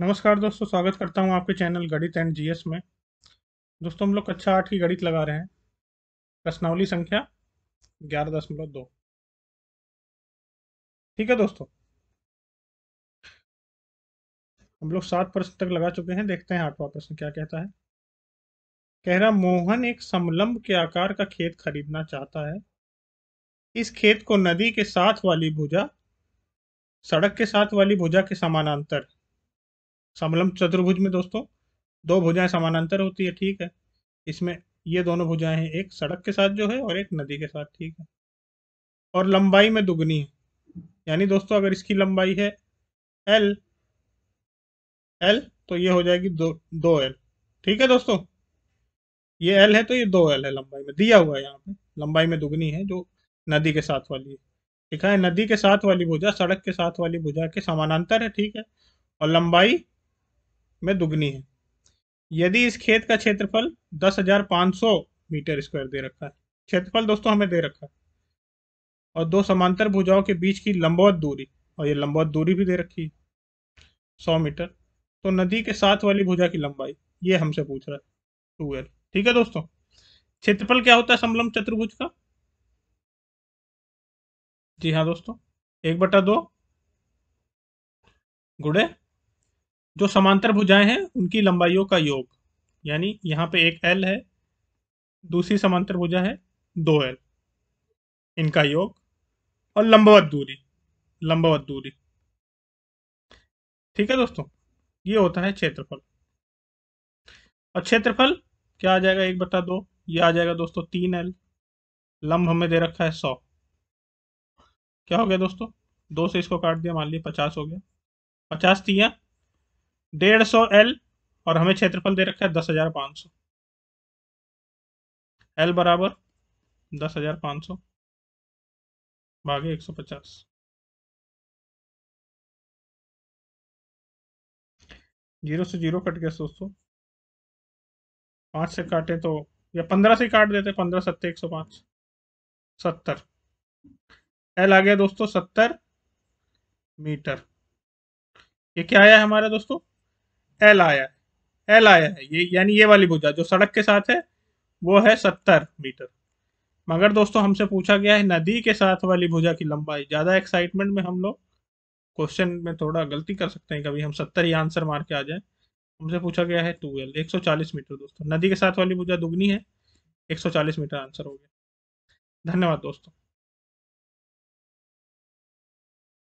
नमस्कार दोस्तों स्वागत करता हूं आपके चैनल गणित एंड जीएस में दोस्तों हम लोग कक्षा आठ की गणित लगा रहे हैं प्रश्नावली संख्या ग्यारह दशमलव दो ठीक है दोस्तों हम लोग सात प्रश्न तक लगा चुके हैं देखते हैं आठवां प्रश्न क्या कहता है कह रहा मोहन एक समलंब के आकार का खेत खरीदना चाहता है इस खेत को नदी के साथ वाली भुजा सड़क के साथ वाली भुजा के समानांतर समलम्ब चतुर्भुज में दोस्तों दो भुजाएं समानांतर होती है ठीक है इसमें ये दोनों भुजाएं हैं एक सड़क के साथ जो है और एक नदी के साथ ठीक है और लंबाई में दुगनी है यानी दोस्तों अगर इसकी लंबाई है एल एल तो ये हो जाएगी दो दो एल ठीक है दोस्तों ये एल है तो ये दो एल है लंबाई में दिया हुआ है यहाँ पे लंबाई में दुगनी है जो नदी के साथ वाली है ठीक है नदी के साथ वाली भुजा सड़क के साथ वाली भुजा के समानांतर है ठीक है और लंबाई में दुगनी है यदि इस खेत का क्षेत्रफल दस हजार पाँच सौ मीटर स्क्वायर दे रखा है क्षेत्रफल दोस्तों हमें दे रखा है और दो समांतर भुजाओं के बीच की लंबवत दूरी और ये लंबवत दूरी भी दे रखी है सौ मीटर तो नदी के साथ वाली भुजा की लंबाई ये हमसे पूछ रहा है टू एल ठीक है दोस्तों क्षेत्रफल क्या होता है समलम चतुर्भुज का जी हाँ दोस्तों एक बटा दो गुड़े जो समांतर भुजाएं हैं उनकी लंबाइयों का योग यानी यहाँ पे एक एल है दूसरी समांतर भुजा है दो एल इनका योग और लंबवत दूरी लंबवत दूरी ठीक है दोस्तों ये होता है क्षेत्रफल और क्षेत्रफल क्या आ जाएगा एक बता दो ये आ जाएगा दोस्तों तीन एल लंब हमें दे रखा है सौ क्या हो गया दोस्तों दो से इसको काट दिया मान लिया पचास हो गया पचास तिया डेढ़ सौ एल और हमें क्षेत्रफल दे रखा है दस हजार पाँच सौ एल बराबर दस हजार पाँच सौ भागे एक सौ पचास जीरो से जीरो कट गया दोस्तों पाँच से काटे तो या पंद्रह से काट देते पंद्रह सत्तर एक सौ पाँच सत्तर एल आ गया दोस्तों सत्तर मीटर ये क्या आया हमारा दोस्तों एल आया है एल आया है ये यानी ये वाली भुजा जो सड़क के साथ है वो है सत्तर मीटर मगर दोस्तों हमसे पूछा गया है नदी के साथ वाली भुजा की लंबाई ज़्यादा एक्साइटमेंट में हम लोग क्वेश्चन में थोड़ा गलती कर सकते हैं कभी हम सत्तर ही आंसर मार के आ जाए हमसे पूछा गया है ट्वेल्व एक सौ चालीस मीटर दोस्तों नदी के साथ वाली भुजा दुगनी है एक सौ चालीस मीटर आंसर हो गया धन्यवाद दोस्तों